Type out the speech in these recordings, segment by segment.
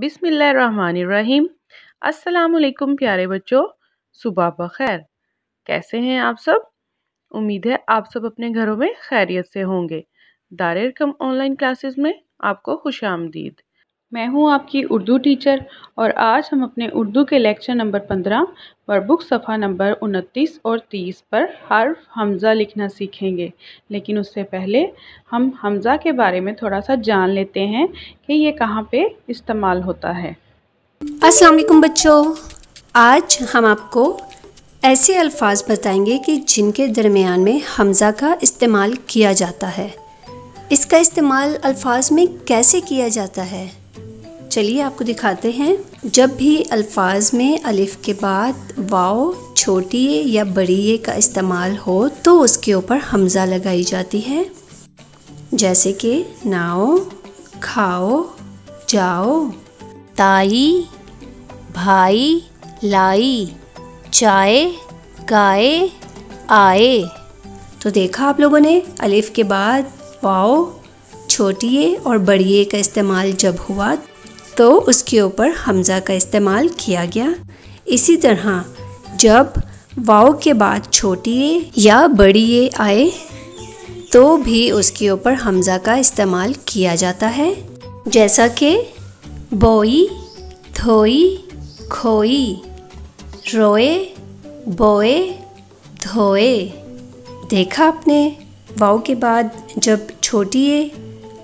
बिसमीम् असलकुम प्यारे बच्चों सुबह बखैर कैसे हैं आप सब उम्मीद है आप सब अपने घरों में खैरियत से होंगे कम ऑनलाइन क्लासेस में आपको खुश आमदीद मैं हूं आपकी उर्दू टीचर और आज हम अपने उर्दू के लेक्चर नंबर पंद्रह वर्बुक सफ़ा नंबर उनतीस और तीस पर हर्फ हमज़ा लिखना सीखेंगे लेकिन उससे पहले हम हमज़ा के बारे में थोड़ा सा जान लेते हैं कि ये कहाँ पे इस्तेमाल होता है अस्सलाम बच्चों आज हम आपको ऐसे अल्फाज बताएंगे कि जिनके दरमियान में हमज़ा का इस्तेमाल किया जाता है इसका इस्तेमाल अल्फाज में कैसे किया जाता है चलिए आपको दिखाते हैं जब भी अल्फाज में अलिफ के बाद वाओ छोटी या बड़ी ये का इस्तेमाल हो तो उसके ऊपर हमज़ा लगाई जाती है जैसे कि नाओ खाओ जाओ ताई भाई लाई चाय गाय आए तो देखा आप लोगों ने अलिफ के बाद वाओ छोटिए और बड़िए का इस्तेमाल जब हुआ तो उसके ऊपर हमज़ा का इस्तेमाल किया गया इसी तरह जब वाओ के बाद छोटी ए या बड़ी ए आए तो भी उसके ऊपर हमज़ा का इस्तेमाल किया जाता है जैसा कि बोई धोई खोई रोए बोए धोए देखा आपने वाओ के बाद जब छोटी ए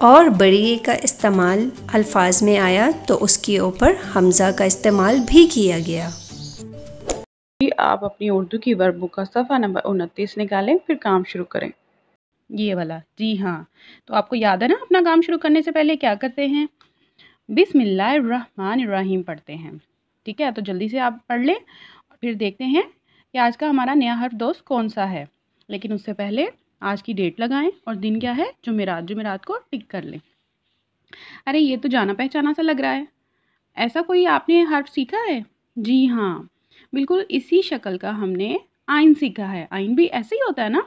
और बड़ी e का इस्तेमाल अल्फाज में आया तो उसके ऊपर हमज़ा का इस्तेमाल भी किया गया आप अपनी उर्दू की वर्बों का सफ़ा नंबर उनतीस निकालें फिर काम शुरू करें ये वाला जी हाँ तो आपको याद है ना अपना काम शुरू करने से पहले क्या करते हैं बिसमिल्लाम पढ़ते हैं ठीक है तो जल्दी से आप पढ़ लें फिर देखते हैं कि आज का हमारा नया हर दोस्त कौन सा है लेकिन उससे पहले आज की डेट लगाएं और दिन क्या है जुमेरात जुमेरात को टिक कर लें अरे ये तो जाना पहचाना सा लग रहा है ऐसा कोई आपने हर्फ सीखा है जी हाँ बिल्कुल इसी शक्ल का हमने आइन सीखा है आइन भी ऐसे ही होता है ना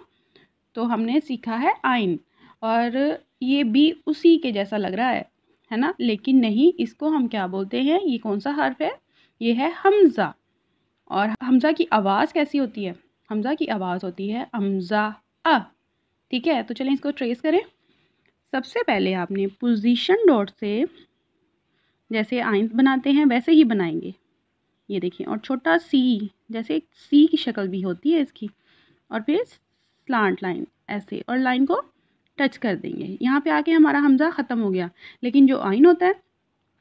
तो हमने सीखा है आइन और ये भी उसी के जैसा लग रहा है है ना लेकिन नहीं इसको हम क्या बोलते हैं ये कौन सा हर्फ है ये है हमज़ा और हमज़ा की आवाज़ कैसी होती है हमज़ा की आवाज़ होती है हमज़ा अ ठीक है तो चलें इसको ट्रेस करें सबसे पहले आपने पोजीशन डॉट से जैसे आइंस बनाते हैं वैसे ही बनाएंगे ये देखिए और छोटा सी जैसे एक सी की शक्ल भी होती है इसकी और फिर स्लांट लाइन ऐसे और लाइन को टच कर देंगे यहाँ पे आके हमारा हमजा ख़त्म हो गया लेकिन जो आइन होता है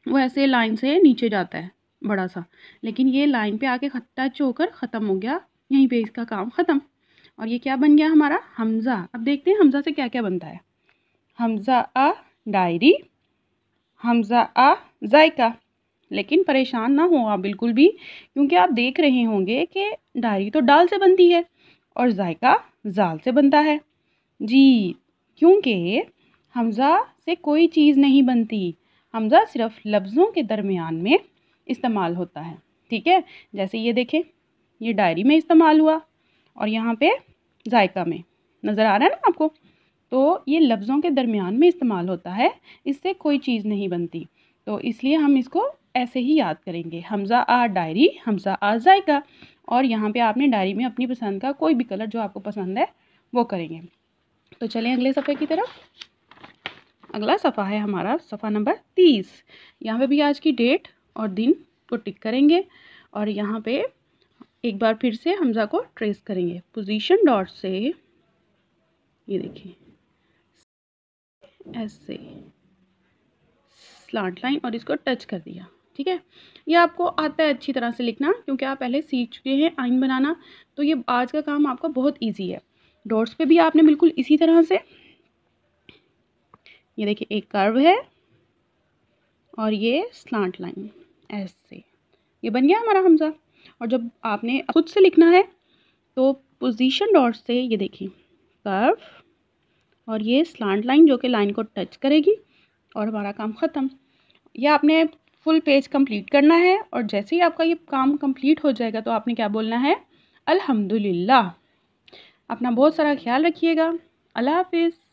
वो ऐसे लाइन से नीचे जाता है बड़ा सा लेकिन ये लाइन पे आके टच होकर ख़त्म हो गया यहीं पे इसका काम ख़त्म और ये क्या बन गया हमारा हमज़ा अब देखते हैं हमज़ा से क्या क्या बनता है हमज़ा आ डायरी हमज़ा आ जायका लेकिन परेशान ना हो आप बिल्कुल भी क्योंकि आप देख रहे होंगे कि डायरी तो डाल से बनती है और जायका जाल से बनता है जी क्योंकि हमज़ा से कोई चीज़ नहीं बनती हमज़ा सिर्फ लफ्ज़ों के दरमियान में इस्तेमाल होता है ठीक है जैसे ये देखें ये डायरी में इस्तेमाल हुआ और यहाँ पे जायका में नज़र आ रहा है ना आपको तो ये लफ्ज़ों के दरमियान में इस्तेमाल होता है इससे कोई चीज़ नहीं बनती तो इसलिए हम इसको ऐसे ही याद करेंगे हमज़ा आ डायरी हमज़ा आ जायका और यहाँ पे आपने डायरी में अपनी पसंद का कोई भी कलर जो आपको पसंद है वो करेंगे तो चलें अगले सफ़े की तरफ अगला सफ़ा है हमारा सफ़ा नंबर तीस यहाँ पे भी आज की डेट और दिन को टिक करेंगे और यहाँ पे एक बार फिर से हमज़ा को ट्रेस करेंगे पोजीशन डॉट से ये देखिए ऐसे स्लांट लाइन और इसको टच कर दिया ठीक है ये आपको आता है अच्छी तरह से लिखना क्योंकि आप पहले सीख चुके हैं आइन बनाना तो ये आज का काम आपका बहुत इजी है डॉट्स पे भी आपने बिल्कुल इसी तरह से ये देखिए एक कर्व है और ये स्लांट लाइन ऐसे ये बन गया हमारा हमजा और जब आपने खुद से लिखना है तो पोजीशन डॉट से ये देखिए कर्व और ये स्लांट लाइन जो कि लाइन को टच करेगी और हमारा काम ख़त्म यह आपने फुल पेज कंप्लीट करना है और जैसे ही आपका ये काम कंप्लीट हो जाएगा तो आपने क्या बोलना है अल्हम्दुलिल्लाह अपना बहुत सारा ख्याल रखिएगा अल्लाह हाफिज़